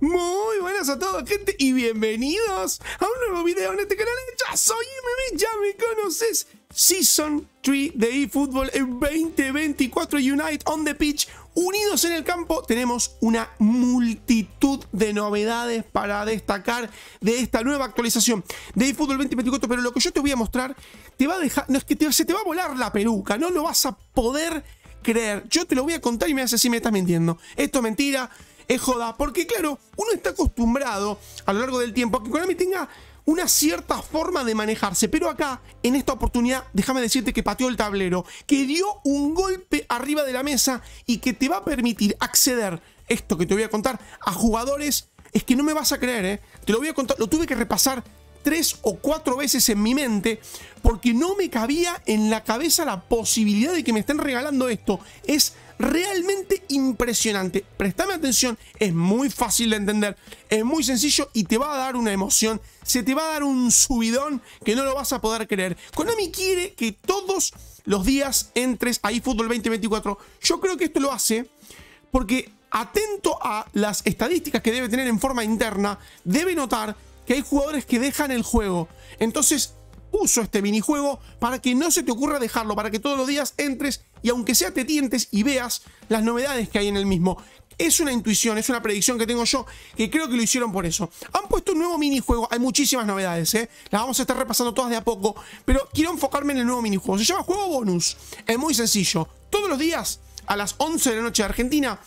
Muy buenas a todos, gente, y bienvenidos a un nuevo video en este canal. Ya soy MB, ya me conoces. Season 3 de eFootball 2024 Unite on the Pitch. Unidos en el campo tenemos una multitud de novedades para destacar de esta nueva actualización de eFootball 2024, pero lo que yo te voy a mostrar te va a dejar, no es que se te va a volar la peluca, no lo vas a poder creer. Yo te lo voy a contar y me haces si me estás mintiendo. Esto es mentira, es joda, porque claro, uno está acostumbrado a lo largo del tiempo a que Konami tenga una cierta forma de manejarse. Pero acá, en esta oportunidad, déjame decirte que pateó el tablero, que dio un golpe arriba de la mesa y que te va a permitir acceder, esto que te voy a contar, a jugadores. Es que no me vas a creer, ¿eh? Te lo voy a contar, lo tuve que repasar tres o cuatro veces en mi mente porque no me cabía en la cabeza la posibilidad de que me estén regalando esto. Es realmente impresionante. Prestame atención, es muy fácil de entender, es muy sencillo y te va a dar una emoción, se te va a dar un subidón que no lo vas a poder creer. Konami quiere que todos los días entres a fútbol 2024. Yo creo que esto lo hace porque atento a las estadísticas que debe tener en forma interna, debe notar que hay jugadores que dejan el juego. Entonces, uso este minijuego para que no se te ocurra dejarlo, para que todos los días entres y aunque sea te tientes y veas las novedades que hay en el mismo. Es una intuición, es una predicción que tengo yo, que creo que lo hicieron por eso. Han puesto un nuevo minijuego, hay muchísimas novedades, ¿eh? Las vamos a estar repasando todas de a poco, pero quiero enfocarme en el nuevo minijuego. Se llama Juego Bonus. Es muy sencillo. Todos los días, a las 11 de la noche de Argentina,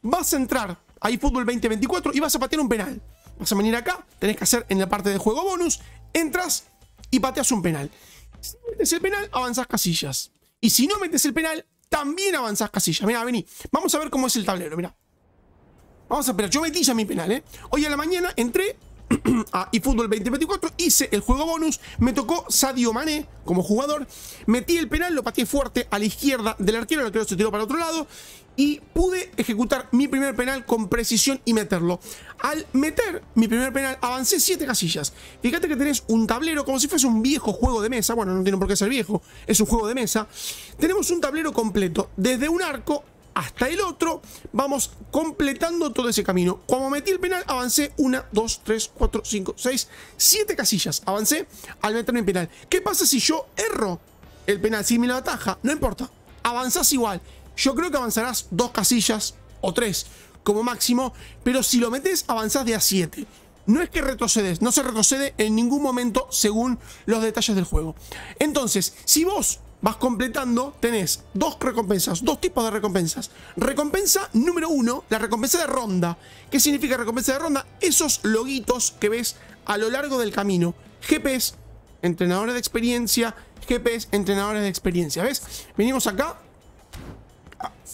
vas a entrar a eFootball 2024 y vas a patear un penal. Vas a venir acá, tenés que hacer en la parte de juego bonus, entras y pateas un penal. Si metes el penal, avanzas casillas. Y si no metes el penal, también avanzas casillas. mira vení. Vamos a ver cómo es el tablero, mira Vamos a esperar. Yo metí ya mi penal, ¿eh? Hoy a la mañana entré, a eFootball 2024, hice el juego bonus, me tocó Sadio Mané como jugador, metí el penal, lo pateé fuerte a la izquierda del arquero, el arquero se tiró para otro lado y pude ejecutar mi primer penal con precisión y meterlo. Al meter mi primer penal avancé 7 casillas. Fíjate que tenés un tablero como si fuese un viejo juego de mesa, bueno, no tiene por qué ser viejo, es un juego de mesa. Tenemos un tablero completo, desde un arco hasta el otro, vamos completando todo ese camino. Como metí el penal, avancé una, 2, 3, 4, 5, 6, 7 casillas. Avancé al meterme en penal. ¿Qué pasa si yo erro el penal? Si me lo ataja, no importa. Avanzás igual. Yo creo que avanzarás dos casillas o tres como máximo, pero si lo metes, avanzás de a 7. No es que retrocedes, no se retrocede en ningún momento según los detalles del juego. Entonces, si vos vas completando, tenés dos recompensas, dos tipos de recompensas. Recompensa número uno, la recompensa de ronda. ¿Qué significa recompensa de ronda? Esos loguitos que ves a lo largo del camino. GPs, entrenadores de experiencia, GPs, entrenadores de experiencia. ¿Ves? Venimos acá. Ah,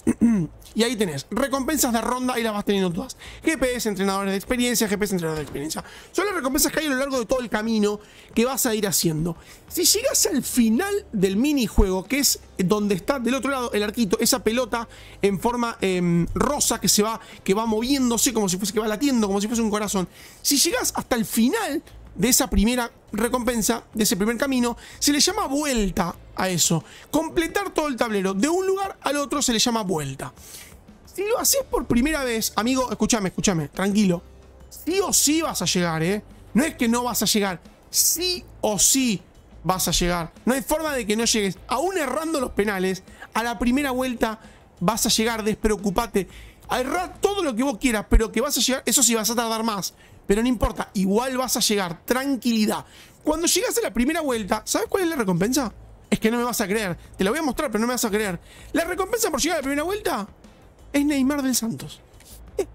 Y ahí tenés recompensas de ronda y las vas teniendo todas. GPS, entrenadores de experiencia, GPS, entrenadores de experiencia. Son las recompensas que hay a lo largo de todo el camino que vas a ir haciendo. Si llegas al final del minijuego, que es donde está del otro lado el arquito, esa pelota en forma em, rosa que se va, que va moviéndose como si fuese que va latiendo, como si fuese un corazón. Si llegas hasta el final de esa primera recompensa, de ese primer camino, se le llama vuelta a eso. Completar todo el tablero de un lugar al otro se le llama vuelta. Si lo haces por primera vez, amigo, escúchame, escúchame, tranquilo. Sí o sí vas a llegar, ¿eh? No es que no vas a llegar. Sí o sí vas a llegar. No hay forma de que no llegues. Aún errando los penales, a la primera vuelta vas a llegar, despreocupate. Errar todo lo que vos quieras, pero que vas a llegar, eso sí vas a tardar más. Pero no importa, igual vas a llegar, tranquilidad. Cuando llegas a la primera vuelta, ¿sabes cuál es la recompensa? Es que no me vas a creer. Te la voy a mostrar, pero no me vas a creer. La recompensa por llegar a la primera vuelta es Neymar del Santos.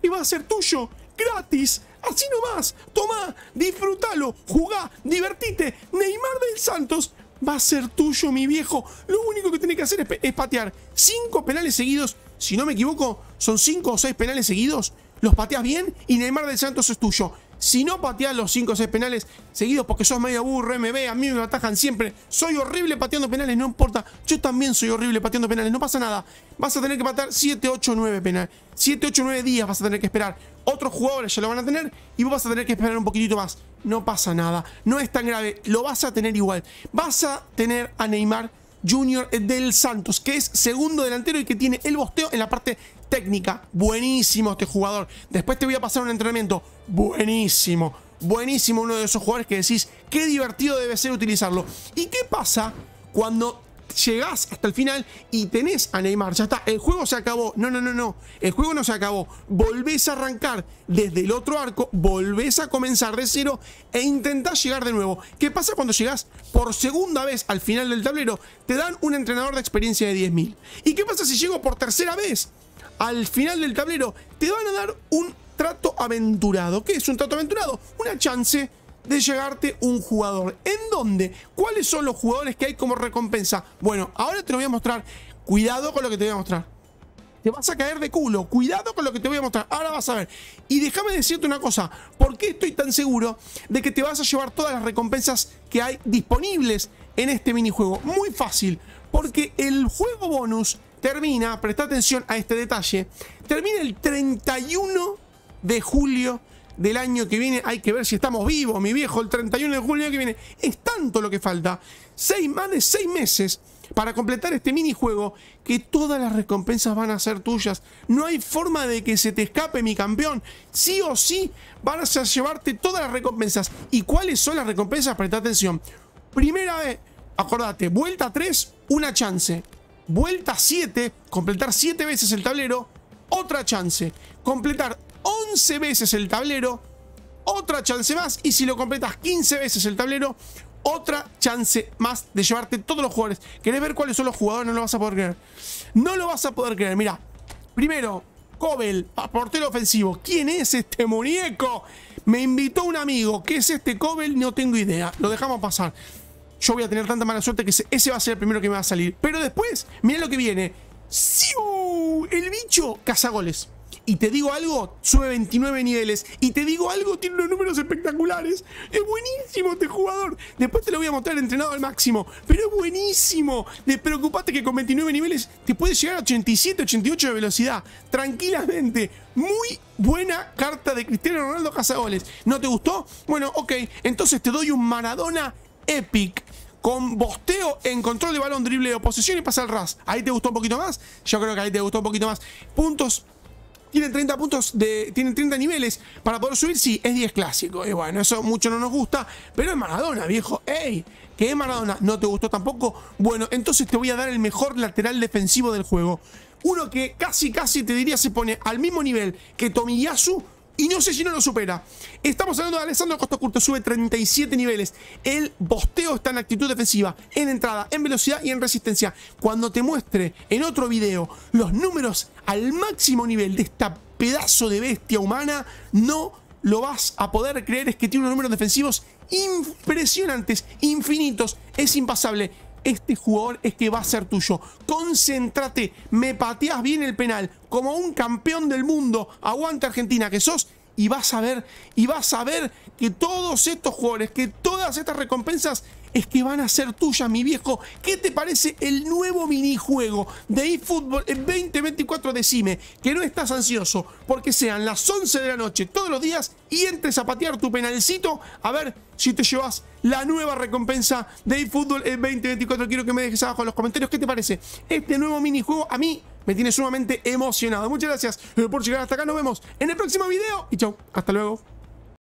Y va a ser tuyo, gratis, así nomás. Tomá, disfrútalo, jugá, divertite. Neymar del Santos va a ser tuyo, mi viejo. Lo único que tiene que hacer es, es patear cinco penales seguidos. Si no me equivoco, son cinco o seis penales seguidos. Los pateas bien y Neymar del Santos es tuyo. Si no pateas los 5 o 6 penales seguidos porque sos medio me ve, a mí me atajan siempre. Soy horrible pateando penales, no importa. Yo también soy horrible pateando penales, no pasa nada. Vas a tener que patear 7, 8, 9 penales. 7, 8, 9 días vas a tener que esperar. Otros jugadores ya lo van a tener y vos vas a tener que esperar un poquitito más. No pasa nada, no es tan grave, lo vas a tener igual. Vas a tener a Neymar Junior del Santos, que es segundo delantero y que tiene el bosteo en la parte técnica. Buenísimo este jugador. Después te voy a pasar un entrenamiento. Buenísimo. Buenísimo uno de esos jugadores que decís, qué divertido debe ser utilizarlo. ¿Y qué pasa cuando llegás hasta el final y tenés a Neymar. Ya está, el juego se acabó. No, no, no, no. El juego no se acabó. Volvés a arrancar desde el otro arco, volvés a comenzar de cero e intentás llegar de nuevo. ¿Qué pasa cuando llegás por segunda vez al final del tablero? Te dan un entrenador de experiencia de 10.000. ¿Y qué pasa si llego por tercera vez? Al final del tablero te van a dar un trato aventurado. ¿Qué es un trato aventurado? Una chance de llegarte un jugador. ¿En dónde? ¿Cuáles son los jugadores que hay como recompensa? Bueno, ahora te lo voy a mostrar. Cuidado con lo que te voy a mostrar. Te vas a caer de culo. Cuidado con lo que te voy a mostrar. Ahora vas a ver. Y déjame decirte una cosa. ¿Por qué estoy tan seguro de que te vas a llevar todas las recompensas que hay disponibles en este minijuego? Muy fácil. Porque el juego bonus termina, presta atención a este detalle, termina el 31 de julio del año que viene. Hay que ver si estamos vivos, mi viejo, el 31 de julio que viene. Es tanto lo que falta. Seis, más de seis meses para completar este minijuego que todas las recompensas van a ser tuyas. No hay forma de que se te escape, mi campeón. Sí o sí vas a llevarte todas las recompensas. ¿Y cuáles son las recompensas? Presta atención. Primera vez, acordate, vuelta 3, una chance. Vuelta 7, completar 7 veces el tablero, otra chance. Completar 11 veces el tablero, otra chance más. Y si lo completas 15 veces el tablero, otra chance más de llevarte todos los jugadores. ¿Querés ver cuáles son los jugadores? No lo vas a poder creer. No lo vas a poder creer. Mira, primero, Cobel, portero ofensivo. ¿Quién es este muñeco? Me invitó un amigo. ¿Qué es este Cobel? No tengo idea. Lo dejamos pasar. Yo voy a tener tanta mala suerte que ese va a ser el primero que me va a salir. Pero después, mira lo que viene. ¡Siu! El bicho cazagoles y te digo algo, sube 29 niveles. Y te digo algo, tiene unos números espectaculares. Es buenísimo este jugador. Después te lo voy a mostrar entrenado al máximo. Pero es buenísimo. Despreocupate que con 29 niveles te puedes llegar a 87, 88 de velocidad. Tranquilamente. Muy buena carta de Cristiano Ronaldo Cazagoles. ¿No te gustó? Bueno, ok. Entonces te doy un Maradona Epic con bosteo en control de balón, drible de oposición y pasa el ras. Ahí te gustó un poquito más. Yo creo que ahí te gustó un poquito más. Puntos tienen 30 puntos de. Tienen 30 niveles para poder subir. Sí, es 10 clásico. Y bueno, eso mucho no nos gusta. Pero es Maradona, viejo. ¡Ey! ¿Qué es Maradona? ¿No te gustó tampoco? Bueno, entonces te voy a dar el mejor lateral defensivo del juego. Uno que casi, casi te diría se pone al mismo nivel que Tomiyasu y no sé si no lo supera. Estamos hablando de Alessandro Costa Curto, sube 37 niveles. El bosteo está en actitud defensiva, en entrada, en velocidad y en resistencia. Cuando te muestre en otro video los números al máximo nivel de esta pedazo de bestia humana, no lo vas a poder creer. Es que tiene unos números defensivos impresionantes, infinitos, es impasable este jugador es que va a ser tuyo. Concéntrate, me pateas bien el penal, como un campeón del mundo, aguanta Argentina que sos y vas a ver, y vas a ver que todos estos jugadores, que todas estas recompensas es que van a ser tuyas, mi viejo. ¿Qué te parece el nuevo minijuego de eFootball 2024? Decime que no estás ansioso porque sean las 11 de la noche todos los días y entres a patear tu penalcito a ver si te llevas la nueva recompensa de eFootball 2024. Quiero que me dejes abajo en los comentarios qué te parece este nuevo minijuego. A mí me tiene sumamente emocionado. Muchas gracias por llegar hasta acá. Nos vemos en el próximo video y chao Hasta luego.